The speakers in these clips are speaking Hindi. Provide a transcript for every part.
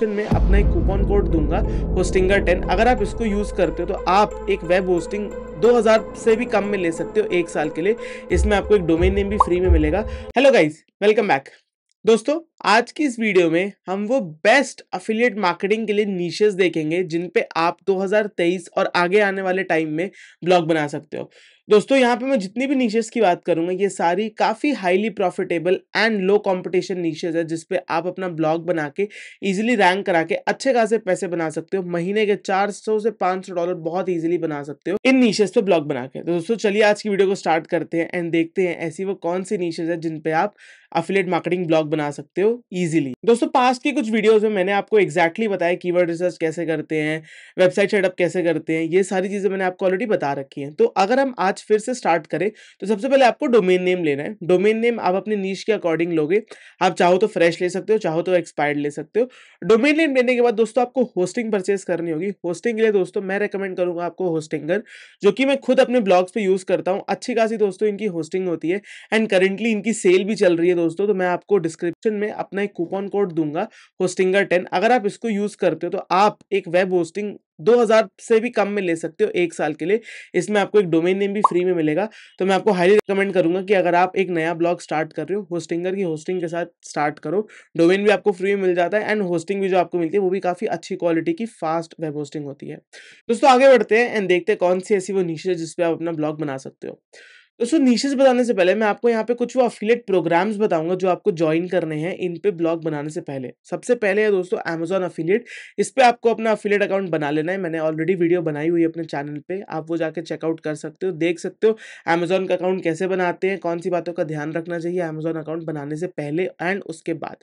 में अपना एक कूपन कोड दूंगा होस्टिंगर टेन अगर आप इसको यूज़ करते हो तो आप एक वेब होस्टिंग 2000 से भी कम में ले सकते हो एक साल के लिए इसमें आपको एक डोमेन नेम भी फ्री में मिलेगा हेलो गाइज वेलकम बैक दोस्तों आज की इस वीडियो में हम वो बेस्ट अफिलियट मार्केटिंग के लिए नीशेस देखेंगे जिन पे आप 2023 और आगे आने वाले टाइम में ब्लॉग बना सकते हो दोस्तों यहाँ पे मैं जितनी भी नीचेस की बात करूँगा ये सारी काफ़ी highly profitable and low competition niches है जिसपे आप अपना ब्लॉग बना के ईजिली रैंक करा के अच्छे खासे पैसे बना सकते हो महीने के 400 से 500 डॉलर बहुत ईजिली बना सकते हो इन नीशेस पे ब्लॉग बना के तो दोस्तों चलिए आज की वीडियो को स्टार्ट करते हैं एंड देखते हैं ऐसी वो कौन सी नीशेज है जिनपे आप अफिलेट मार्केटिंग ब्लॉग बना सकते हो इजीली दोस्तों पास्ट की कुछ वीडियोस में मैंने आपको एक्जैक्टली exactly बताया कीवर्ड रिसर्च कैसे करते हैं वेबसाइट सेटअप कैसे करते हैं ये सारी चीज़ें मैंने आपको ऑलरेडी बता रखी हैं तो अगर हम आज फिर से स्टार्ट करें तो सबसे पहले आपको डोमेन नेम लेना है डोमेन नेम आप अपने नीच के अकॉर्डिंग लोगे आप चाहो तो फ्रेश ले सकते हो चाहो तो एक्सपायर्ड ले सकते हो डोमेन नेम लेने के बाद दोस्तों आपको होस्टिंग परचेस करनी होगी होस्टिंग के लिए दोस्तों मैं रिकमेंड करूंगा आपको होस्टिंगर जो कि मैं खुद अपने ब्लॉग्स पर यूज़ करता हूँ अच्छी खासी दोस्तों इनकी होस्टिंग होती है एंड करेंटली इनकी सेल भी चल रही है दोस्तों तो मैं आपको डिस्क्रिप्शन में अपना एक कूपन कोड दूंगा होस्टिंगर टेन अगर आप इसको यूज़ करते हो तो आप एक वेब होस्टिंग 2000 से भी कम में ले सकते हो एक साल के लिए इसमें आपको एक डोमेन नेम भी फ्री में मिलेगा तो मैं आपको हाईली रिकमेंड करूंगा कि अगर आप एक नया ब्लॉग स्टार्ट कर रहे हो होस्टिंगर की होस्टिंग के साथ स्टार्ट करो डोमेन भी आपको फ्री में मिल जाता है एंड होस्टिंग भी जो आपको मिलती है वो भी काफ़ी अच्छी क्वालिटी की फास्ट वेब होस्टिंग होती है दोस्तों आगे बढ़ते हैं एंड देखते हैं कौन सी ऐसी वो नीचे जिसपे आप अपना ब्लॉग बना सकते हो दोस्तों नीशेज बताने से पहले मैं आपको यहाँ पे कुछ वो अफिलेट प्रोग्राम्स बताऊंगा जो आपको ज्वाइन करने हैं इन पे ब्लॉग बनाने से पहले सबसे पहले है दोस्तों अमेजोन अफिलेट इस पर आपको अपना अफिलेट अकाउंट बना लेना है मैंने ऑलरेडी वीडियो बनाई हुई है अपने चैनल पे आप वो जाके चेकआउट कर सकते हो देख सकते हो अमेजोन का अकाउंट कैसे बनाते हैं कौन सी बातों का ध्यान रखना चाहिए अमेजॉन अकाउंट बनाने से पहले एंड उसके बाद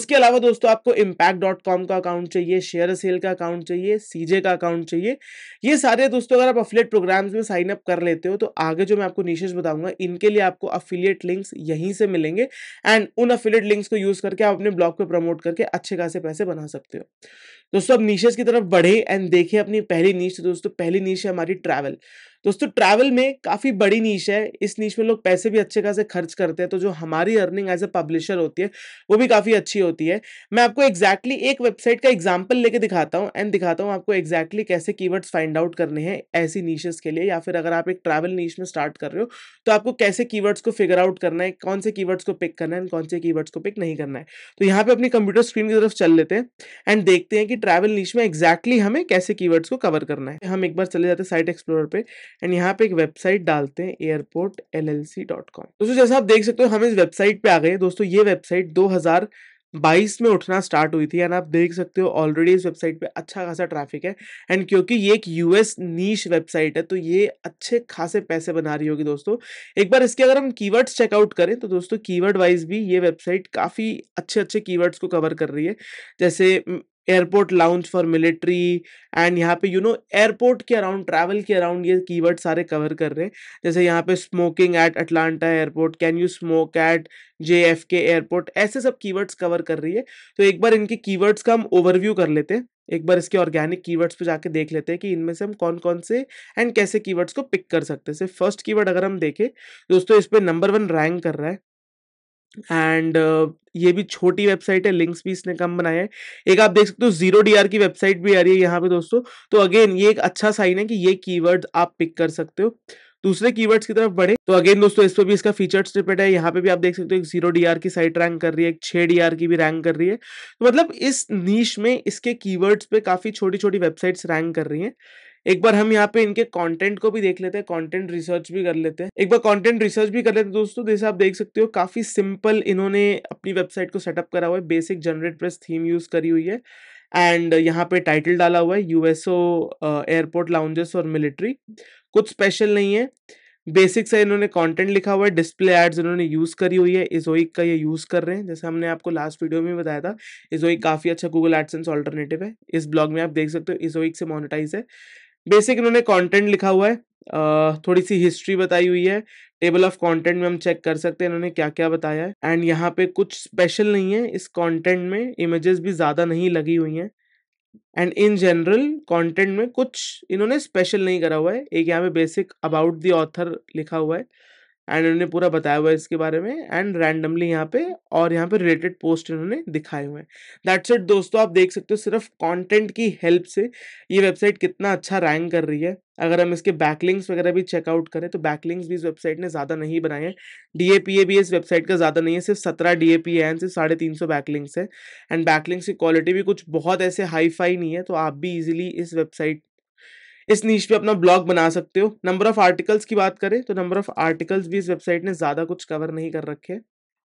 उसके अलावा दोस्तों आपको इम्पैक्ट का अकाउंट चाहिए शेयर सेल का अकाउंट चाहिए सीजे का अकाउंट चाहिए ये सारे दोस्तों अगर आप अफिलेट प्रोग्राम्स में साइन अप कर लेते हो तो आगे जो मैं आपको नीशेज चीज़ बताऊंगा इनके लिए आपको अफिलियट लिंक्स यहीं से मिलेंगे एंड उन अफिलियट लिंक्स को यूज़ करके आप अपने ब्लॉग को प्रमोट करके अच्छे खासे पैसे बना सकते हो दोस्तों अब नीशेज की तरफ बढ़े एंड देखें अपनी पहली नीच तो दोस्तों पहली नीच है हमारी ट्रैवल दोस्तों ट्रैवल में काफ़ी बड़ी नीच है इस नीच में लोग पैसे भी अच्छे खासे खर्च करते हैं तो जो हमारी अर्निंग एज ए पब्लिशर होती है वो भी काफ़ी अच्छी होती है मैं आपको एक्जैक्टली exactly एक वेबसाइट का एग्जाम्पल लेके दिखाता हूँ एंड दिखाता हूँ आपको एक्जैक्टली exactly कैसे कीवर्ड्स फाइंड आउट करने हैं ऐसी नीशेस के लिए या फिर अगर आप एक ट्रैवल नीच में स्टार्ट कर रहे हो तो आपको कैसे कीवर्ड्स को फिगर आउट करना है कौन से कीवर्ड्स को पिक करना है कौन से कीवर्ड्स को पिक नहीं करना है तो यहाँ पर अपनी कंप्यूटर स्क्रीन की तरफ चल लेते हैं एंड देखते हैं कि ट्रैवल नीच में एग्जैक्टली exactly हमें कैसे कीवर्ड्स को कवर करना है हम एक बार चले जाते हैं साइट एक्सप्लोर पे एंड यहाँ पे एक वेबसाइट डालते हैं airport L L C dot com दोस्तों जैसा आप देख सकते हो हम इस वेबसाइट पे आ गए दोस्तों ये वेबसाइट दो हजार बाईस में उठना स्टार्ट हुई थी एंड आप देख सकते हो ऑलरेडी इस वेबसाइट पे अच्छा खासा ट्रैफिक है एंड क्योंकि ये एक यूएस नीश वेबसाइट है तो ये अच्छे खासे पैसे बना रही होगी दोस्तों एक बार इसके अगर हम कीवर्ड्स चेकआउट करें तो दोस्तों कीवर्ड वाइज भी ये वेबसाइट काफ़ी अच्छे अच्छे कीवर्ड्स को कवर कर रही है जैसे airport lounge for military and यहाँ पे यू नो एयरपोर्ट के अराउंड ट्रैवल के अराउंड ये कीवर्ड सारे कवर कर रहे हैं जैसे यहाँ पे smoking at Atlanta airport can you smoke at J F K airport ऐसे सब कीवर्ड्स कवर कर रही है तो एक बार इनके कीवर्ड्स का हम ओवरव्यू कर लेते हैं एक बार इसके ऑर्गेनिक कीवर्ड्स पे जाके देख लेते हैं कि इनमें से हम कौन कौन से एंड कैसे कीवर्ड्स को पिक कर सकते हैं फर्स्ट कीवर्ड अगर हम देखें दोस्तों इस पर नंबर वन रैंक कर रहा है एंड uh, ये भी छोटी वेबसाइट है लिंक्स भी इसने कम बनाए हैं एक आप देख सकते हो जीरो डी की वेबसाइट भी आ रही है यहाँ पे दोस्तों तो अगेन ये एक अच्छा साइन है कि ये कीवर्ड आप पिक कर सकते हो दूसरे कीवर्ड्स की तरफ बढ़े तो अगेन दोस्तों इस पर भी इसका फीचर स्निपेट है यहाँ पे भी आप देख सकते हो एक जीरो डीआर की साइट रैंक कर रही है एक छः डी की भी रैंक कर रही है तो मतलब इस नीच में इसके कीवर्ड्स पे काफ़ी छोटी छोटी वेबसाइट्स रैंक कर रही हैं एक बार हम यहाँ पे इनके कंटेंट को भी देख लेते हैं कंटेंट रिसर्च भी कर लेते हैं एक बार कंटेंट रिसर्च भी कर लेते हैं दोस्तों जैसे आप देख सकते हो काफी सिंपल इन्होंने अपनी वेबसाइट को सेटअप करा हुआ है basic GeneratePress theme use करी हुई है एंड यहाँ पे टाइटल डाला हुआ है यूएसओ एयरपोर्ट लाउंजेस और मिलिट्री कुछ स्पेशल नहीं है बेसिक से इन्होंने कंटेंट लिखा हुआ है डिस्प्ले एड्स इन्होंने यूज़ करी हुई है इजोइक का ये यूज़ कर रहे हैं जैसे हमने आपको लास्ट वीडियो में बताया था इजोइक काफ़ी अच्छा गूगल एडसेंस ऑल्टरनेटिव है इस ब्लॉग में आप देख सकते हो इजोइक से मोनिटाइज है बेसिक इन्होंने कंटेंट लिखा हुआ है थोड़ी सी हिस्ट्री बताई हुई है टेबल ऑफ कंटेंट में हम चेक कर सकते हैं इन्होंने क्या क्या बताया है एंड यहाँ पे कुछ स्पेशल नहीं है इस कंटेंट में इमेजेस भी ज़्यादा नहीं लगी हुई हैं एंड इन जनरल कंटेंट में कुछ इन्होंने स्पेशल नहीं करा हुआ है एक यहाँ पे बेसिक अबाउट दी ऑथर लिखा हुआ है एंड इन्होंने पूरा बताया हुआ है इसके बारे में एंड रैंडमली यहाँ पे और यहाँ पे रिलेटेड पोस्ट इन्होंने दिखाए हुए हैं दैट्स इट दोस्तों आप देख सकते हो सिर्फ कंटेंट की हेल्प से ये वेबसाइट कितना अच्छा रैंक कर रही है अगर हम इसके बैकलिंग्स वगैरह भी चेकआउट करें तो बैकलिंग्स भी इस वेबसाइट ने ज़्यादा नहीं बनाए हैं ए भी इस वेबसाइट का ज़्यादा नहीं है सिर्फ सत्रह डी ए पी हैं सिर्फ साढ़े तीन सौ बैकलिंग्स है एंड बैकलिंग्स की क्वालिटी भी कुछ बहुत ऐसे हाई फाई नहीं है तो आप भी ईजिली इस वेबसाइट इस नीच पे अपना ब्लॉग बना सकते हो नंबर ऑफ आर्टिकल्स की बात करें तो नंबर ऑफ आर्टिकल्स भी इस वेबसाइट ने ज़्यादा कुछ कवर नहीं कर रखे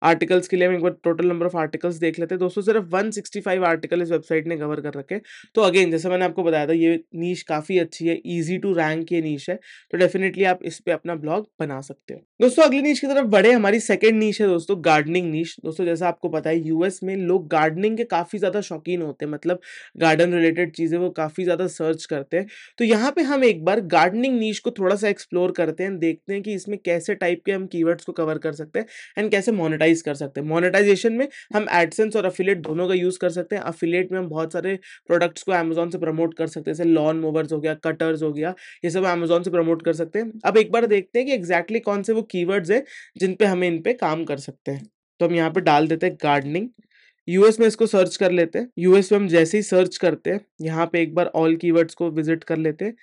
आर्टिकल्स के लिए हम एक बार टोटल नंबर ऑफ आर्टिकल्स देख लेते हैं दोस्तों सिर्फ 165 आर्टिकल इस वेबसाइट ने कवर कर रखे तो अगेन जैसे मैंने आपको बताया था ये नीच काफ़ी अच्छी है ईजी टू रैंक ये नीच है तो डेफिनेटली आप इस पर अपना ब्लॉग बना सकते हो दोस्तों अगली नीच की तरफ बढ़े हमारी सेकेंड नीच है दोस्तों गार्डनिंग नीच दोस्तों जैसा आपको पता है यूएस में लोग गार्डनिंग के काफ़ी ज़्यादा शौकीन होते हैं मतलब गार्डन रिलेटेड चीज़ें वो काफ़ी ज़्यादा सर्च करते हैं तो यहाँ पे हम एक बार गार्डनिंग नीच को थोड़ा सा एक्सप्लोर करते हैं देखते हैं कि इसमें कैसे टाइप के हम कीवर्ड्स को कवर कर सकते हैं एंड कैसे मोनिटाइज मोनेटाइज कर सकते हैं मोनेटाइजेशन में हम एडसेंस और अफिलेट दोनों का यूज़ कर सकते हैं अफिलेट में हम बहुत सारे प्रोडक्ट्स को अमेजोन से प्रमोट कर सकते हैं जैसे लॉन मोवर्स हो गया कटर्स हो गया ये सब अमेजोन से प्रमोट कर सकते हैं अब एक बार देखते हैं कि एग्जैक्टली exactly कौन से वो कीवर्ड्स हैं जिन पे हमें इन पे काम कर सकते हैं तो हम यहाँ पे डाल देते हैं गार्डनिंग यूएस में इसको सर्च कर लेते हैं यूएस में हम जैसे ही सर्च करते हैं यहाँ पे एक बार ऑल कीवर्ड्स को विजिट कर लेते हैं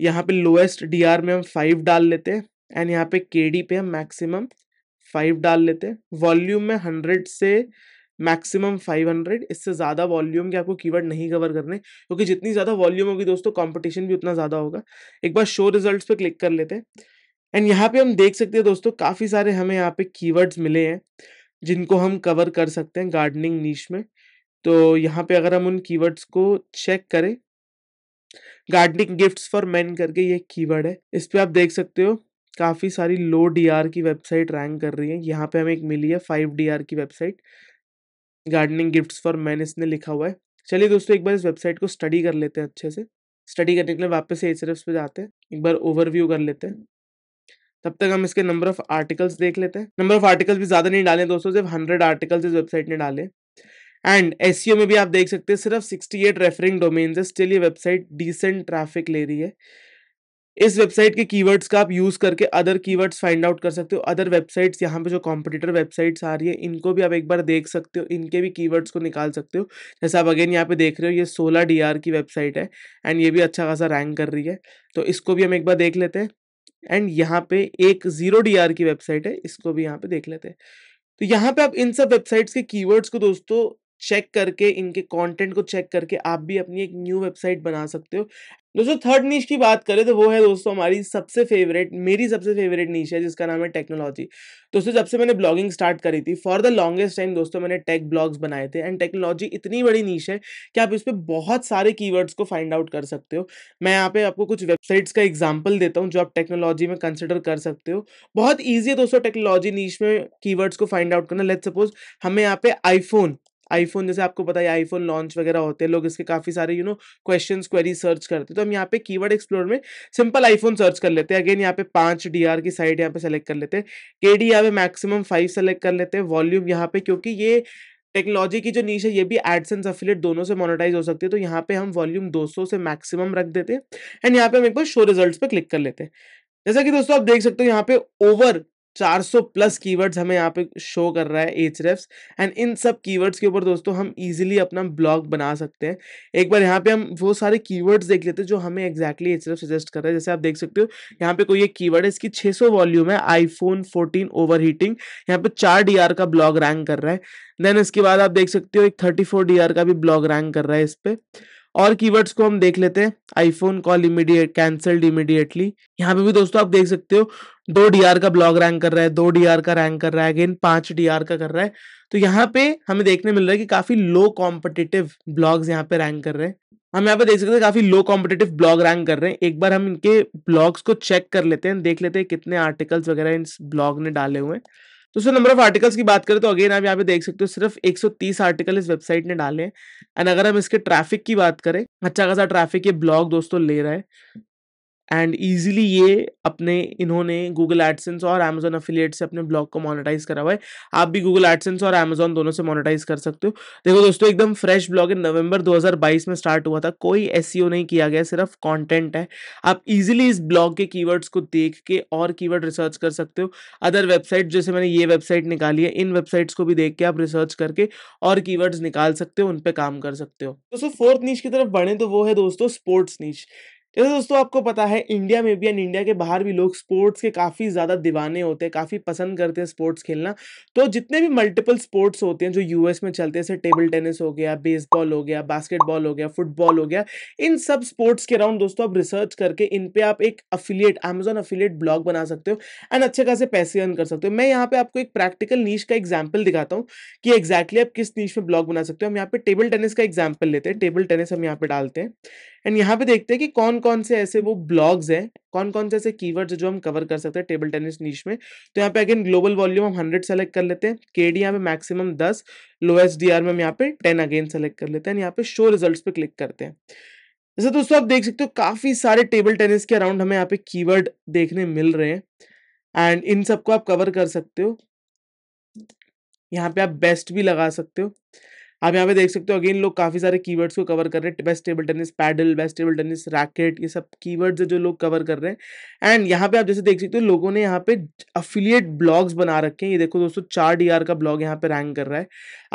यहाँ पे लोएस्ट डीआर में हम फाइव डाल लेते हैं एंड यहाँ पे केडी पे हम मैक्सिमम फाइव डाल लेते हैं वॉल्यूम में हंड्रेड से मैक्सिमम फाइव हंड्रेड इससे ज़्यादा वॉल्यूम के आपको कीवर्ड नहीं कवर करने क्योंकि जितनी ज़्यादा वॉल्यूम होगी दोस्तों कंपटीशन भी उतना ज़्यादा होगा एक बार शो रिजल्ट्स पे क्लिक कर लेते हैं एंड यहाँ पे हम देख सकते हैं दोस्तों काफ़ी सारे हमें यहाँ पे कीवर्ड्स मिले हैं जिनको हम कवर कर सकते हैं गार्डनिंग नीच में तो यहाँ पे अगर हम उन कीवर्ड्स को चेक करें गार्डनिंग गिफ्ट्स फॉर मैन करके ये कीवर्ड है इस पर आप देख सकते हो काफ़ी सारी लो डी की वेबसाइट रैंक कर रही है यहाँ पे हमें एक मिली है फाइव डी की website gardening gifts for man इसने लिखा हुआ है चलिए दोस्तों एक बार इस वेबसाइट को स्टडी कर लेते हैं अच्छे से स्टडी करने के लिए वापस एच एच पे जाते हैं एक बार ओवरव्यू कर लेते हैं तब तक हम इसके नंबर ऑफ आर्टिकल्स देख लेते हैं नंबर ऑफ आर्टिकल्स भी ज़्यादा नहीं डाले दोस्तों सिर्फ हंड्रेड आर्टिकल्स इस वेबसाइट ने डाले एंड एस e में भी आप देख सकते हैं सिर्फ सिक्सटी एट रेफरिंग डोमेन्स है स्टिल ये वेबसाइट डिसेंट ट्रैफिक ले रही है इस वेबसाइट के कीवर्ड्स का आप यूज़ करके अदर कीवर्ड्स फाइंड आउट कर सकते हो अदर वेबसाइट्स यहाँ पे जो कॉम्पिटिटर वेबसाइट्स आ रही है इनको भी आप एक बार देख सकते हो इनके भी कीवर्ड्स को निकाल सकते हो जैसे आप अगेन यहाँ पे देख रहे हो ये सोलह डी की वेबसाइट है एंड ये भी अच्छा खासा रैंक कर रही है तो इसको भी हम एक बार देख लेते हैं एंड यहाँ पे एक जीरो डी की वेबसाइट है इसको भी यहाँ पे देख लेते हैं तो यहाँ पे आप इन सब वेबसाइट्स के कीवर्ड्स को दोस्तों चेक करके इनके कंटेंट को चेक करके आप भी अपनी एक न्यू वेबसाइट बना सकते हो दोस्तों थर्ड नीच की बात करें तो वो है दोस्तों हमारी सबसे फेवरेट मेरी सबसे फेवरेट नीच है जिसका नाम है टेक्नोलॉजी दोस्तों जब से मैंने ब्लॉगिंग स्टार्ट करी थी फॉर द लॉन्गेस्ट टाइम दोस्तों मैंने टेक ब्लॉग्स बनाए थे एंड टेक्नोलॉजी इतनी बड़ी नीच है कि आप इस पर बहुत सारे कीवर्ड्स को फाइंड आउट कर सकते हो मैं यहाँ पे आपको कुछ वेबसाइट्स का एग्जाम्पल देता हूँ जो आप टेक्नोलॉजी में कंसिडर कर सकते हो बहुत ईजी है दोस्तों टेक्नोलॉजी नीच में कीवर्ड्स को फाइंड आउट करना लेट सपोज हमें यहाँ पे आईफोन आईफोन जैसे आपको पता है आईफोन लॉन्च वगैरह होते हैं लोग इसके काफ़ी सारे you know question query search करते हैं तो हम यहाँ पे कीवर्ड एक्सप्लोर में सिंपल आईफोन सर्च कर लेते हैं अगेन यहाँ पे पाँच डी की साइड यहाँ पे सेलेक्ट कर लेते हैं के डी यहाँ पे मैक्सिमम फाइव सेलेक्ट कर लेते हैं वॉल्यूम यहाँ पे क्योंकि ये टेक्नोलॉजी की जो नीच है ये भी एडसेंस अफिलेट दोनों से मोनोटाइज हो सकती है तो यहाँ पे हम वॉल्यूम 200 से मैक्सिमम रख देते हैं एंड यहाँ पे हम एक बार शो रिजल्ट्स पे क्लिक कर लेते हैं जैसा कि दोस्तों आप देख सकते हो यहाँ पे ओवर 400 प्लस कीवर्ड्स हमें यहाँ पे शो कर रहा है एच रेफ्स एंड इन सब कीवर्ड्स के ऊपर दोस्तों हम इजीली अपना ब्लॉग बना सकते हैं एक बार यहाँ पे हम वो सारे कीवर्ड्स देख लेते हैं जो हमें एक्जैक्टली एच रेफ सजेस्ट कर रहा है जैसे आप देख सकते हो यहाँ पे कोई एक कीवर्ड है इसकी 600 वॉल्यूम है आईफोन 14 ओवर हीटिंग यहाँ पे चार डी का ब्लॉग रैंक कर रहा है देन इसके बाद आप देख सकते हो एक थर्टी फोर का भी ब्लॉग रैंक कर रहा है इस पर और कीवर्ड्स को हम देख लेते हैं iPhone call immediate cancelled immediately यहाँ पे भी दोस्तों आप देख सकते हो दो डीआर का ब्लॉग रैंक कर रहा है दो डीआर का रैंक कर रहा है अगेन पांच डीआर का कर रहा है तो यहाँ पे हमें देखने मिल रहा है कि काफी लो कॉम्पिटेटिव ब्लॉग्स यहाँ पे रैंक कर रहे हैं हम यहाँ पे देख सकते हैं काफी लो कॉम्पिटेटिव ब्लॉग रैंक कर रहे हैं एक बार हम इनके ब्लॉग्स को चेक कर लेते हैं देख लेते हैं कितने आर्टिकल्स वगैरह इन ब्लॉग ने डाले हुए हैं दोस्तों नंबर ऑफ आर्टिकल्स की बात करें तो अगेन आप यहाँ पे देख सकते हो सिर्फ 130 आर्टिकल इस वेबसाइट ने डाले हैं एंड अगर हम इसके ट्रैफिक की बात करें अच्छा खासा ट्रैफिक ये ब्लॉग दोस्तों ले रहा है एंड ईजिली ये अपने इन्होंने गूगल एडसेंस और अमेजोन अफिलियट से अपने ब्लॉग को मोनेटाइज करा हुआ है आप भी गूगल एडसेंस और अमेजोन दोनों से मोनेटाइज कर सकते हो देखो दोस्तों एकदम फ्रेश ब्लॉग है नवंबर 2022 में स्टार्ट हुआ था कोई एस e नहीं किया गया सिर्फ कॉन्टेंट है आप ईजिली इस ब्लॉग के कीवर्ड्स को देख के और कीवर्ड रिसर्च कर सकते हो अदर वेबसाइट जैसे मैंने ये वेबसाइट निकाली है इन वेबसाइट्स को भी देख के आप रिसर्च करके और कीवर्ड्स निकाल सकते हो उन पर काम कर सकते हो दोस्तों फोर्थ नीच की तरफ बढ़े तो वो है दोस्तों स्पोर्ट्स नीच जैसे दोस्तों आपको पता है इंडिया में भी एंड इंडिया के बाहर भी लोग स्पोर्ट्स के काफ़ी ज़्यादा दीवाने होते हैं काफ़ी पसंद करते हैं स्पोर्ट्स खेलना तो जितने भी मल्टीपल स्पोर्ट्स होते हैं जो यूएस में चलते हैं जैसे टेबल टेनिस हो गया बेसबॉल हो गया बास्केटबॉल हो गया फुटबॉल हो गया इन सब स्पोर्ट्स के अराउंड दोस्तों आप रिसर्च करके इन पर आप एक अफिलियट अमेजोन अफिलियट ब्लॉग बना सकते हो एंड अच्छे खासे पैसे अर्न कर सकते हो मैं यहाँ पर आपको एक प्रैक्टिकल नीच का एग्जाम्पल दिखाता हूँ कि एक्जैक्टली आप किस नीच में ब्लॉग बना सकते हो हम यहाँ पर टेबल टेनिस का एग्जाम्पल लेते हैं टेबल टेनिस हम यहाँ पर डालते हैं एंड यहाँ पे देखते हैं कि कौन कौन से ऐसे वो ब्लॉग्स हैं कौन कौन से ऐसे कीवर्ड्स जो हम कवर कर सकते हैं टेबल टेनिस नीच में तो यहाँ पे अगेन ग्लोबल वॉल्यूम हम हंड्रेड सेलेक्ट कर लेते हैं के डी यहाँ पे मैक्सिमम दस लोएस्ट डी आर में हम यहाँ पे टेन अगेन सेलेक्ट कर लेते हैं यहाँ पे शो रिजल्ट पे क्लिक करते हैं जैसे दोस्तों आप देख सकते हो काफ़ी सारे टेबल टेनिस के अराउंड हमें यहाँ पे कीवर्ड देखने मिल रहे हैं एंड इन सबको आप कवर कर सकते हो यहाँ पे आप बेस्ट भी लगा सकते हो आप यहाँ पे देख सकते हो अगेन लोग काफ़ी सारे कीवर्ड्स को कवर कर रहे हैं best table tennis paddle best table tennis racket ये सब कीवर्ड्स है जो लोग कवर कर रहे हैं एंड यहाँ पे आप जैसे देख सकते हो लोगों ने यहाँ पे अफिलियट ब्लॉग्स बना रखे हैं ये देखो दोस्तों चार डी का ब्लॉग यहाँ पे रैंक कर रहा है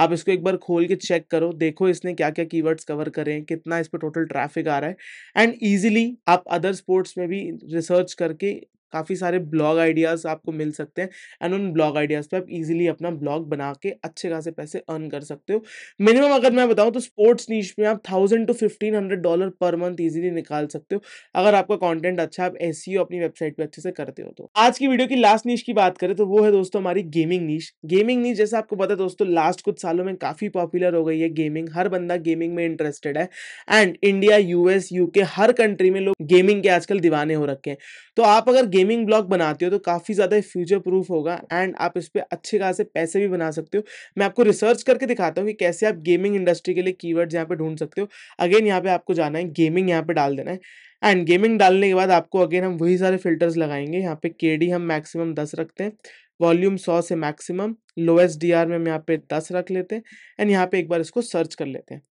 आप इसको एक बार खोल के चेक करो देखो इसने क्या क्या की कवर करें कितना इस पर टोटल ट्रैफिक आ रहा है एंड ईजिली आप अदर स्पोर्ट्स में भी रिसर्च करके काफ़ी सारे ब्लॉग आइडियाज़ आपको मिल सकते हैं एंड उन ब्लॉग आइडियाज़ पे आप इजीली अपना ब्लॉग बना के अच्छे खासे पैसे अर्न कर सकते हो मिनिमम अगर मैं बताऊँ तो स्पोर्ट्स नीच में आप thousand to fifteen hundred dollar per month easily निकाल सकते हो अगर आपका कॉन्टेंट अच्छा आप एस अपनी वेबसाइट पर अच्छे से करते हो तो आज की वीडियो की लास्ट नीच की बात करें तो वो है दोस्तों हमारी गेमिंग नीच गेमिंग नीच जैसे आपको पता है दोस्तों लास्ट कुछ सालों में काफ़ी पॉपुलर हो गई है गेमिंग हर बंदा गेमिंग में इंटरेस्टेड है एंड इंडिया यूएस यूके हर कंट्री में लोग गेमिंग के आजकल दीवाने हो रखे हैं तो आप अगर गेमिंग ब्लॉग बनाते हो तो काफ़ी ज़्यादा फ्यूचर प्रूफ होगा एंड आप इस पर अच्छे खासे पैसे भी बना सकते हो मैं आपको रिसर्च करके दिखाता हूँ कि कैसे आप गेमिंग इंडस्ट्री के लिए कीवर्ड्स यहाँ पे ढूंढ सकते हो अगेन यहाँ पे आपको जाना है गेमिंग यहाँ पे डाल देना है एंड गेमिंग डालने के बाद आपको अगेन हम वही सारे फिल्टर्स लगाएंगे यहाँ पे के हम मैक्सिमम दस रखते हैं वॉल्यूम सौ से मैक्सिमम लोएस्ट डी में हम यहाँ पे दस रख लेते हैं एंड यहाँ पे एक बार इसको सर्च कर लेते हैं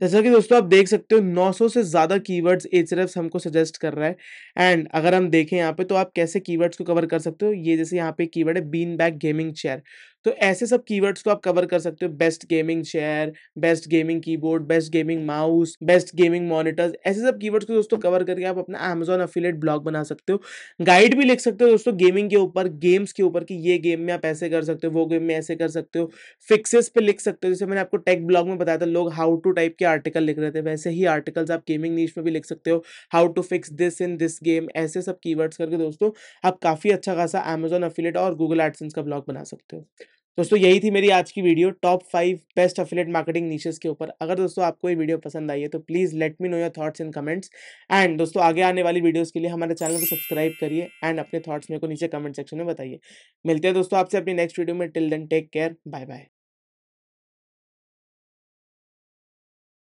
जैसा कि दोस्तों आप देख सकते हो 900 से ज़्यादा कीवर्ड्स एच हमको सजेस्ट कर रहा है एंड अगर हम देखें यहाँ पे तो आप कैसे कीवर्ड्स को कवर कर सकते हो ये जैसे यहाँ पे कीवर्ड है बीन बैग गेमिंग चेयर तो ऐसे सब कीवर्ड्स को आप कवर कर सकते हो best gaming chair best gaming keyboard best gaming mouse best gaming monitors ऐसे सब कीवर्ड्स को दोस्तों कवर करके आप अपना अमेजोन अफिलेट ब्लॉग बना सकते हो गाइड भी लिख सकते हो दोस्तों गेमिंग के ऊपर गेम्स के ऊपर कि ये गेम में आप ऐसे कर सकते हो वो गेम में ऐसे कर सकते हो फिक्सेस पे लिख सकते हो जैसे मैंने आपको टेक ब्लॉग में बताया था लोग हाउ टू टाइप के आर्टिकल लिख रहे थे वैसे ही आर्टिकल्स आप गेमिंग नीच में भी लिख सकते हो how to fix this in this game ऐसे सब कीवर्ड्स करके दोस्तों आप काफ़ी अच्छा खासा अमेजोन अफिलेट और गूगल एडसेंस का ब्लॉग बना सकते हो दोस्तों यही थी मेरी आज की video top five best affiliate marketing niches के ऊपर अगर दोस्तों आपको ये वीडियो पसंद आई है तो please let me know your thoughts in comments and दोस्तों आगे आने वाली वीडियोस के लिए हमारे चैनल को सब्सक्राइब करिए एंड अपने थॉट्स मेरे को नीचे कमेंट सेक्शन में बताइए मिलते हैं दोस्तों आपसे अपनी नेक्स्ट वीडियो में till then take care bye bye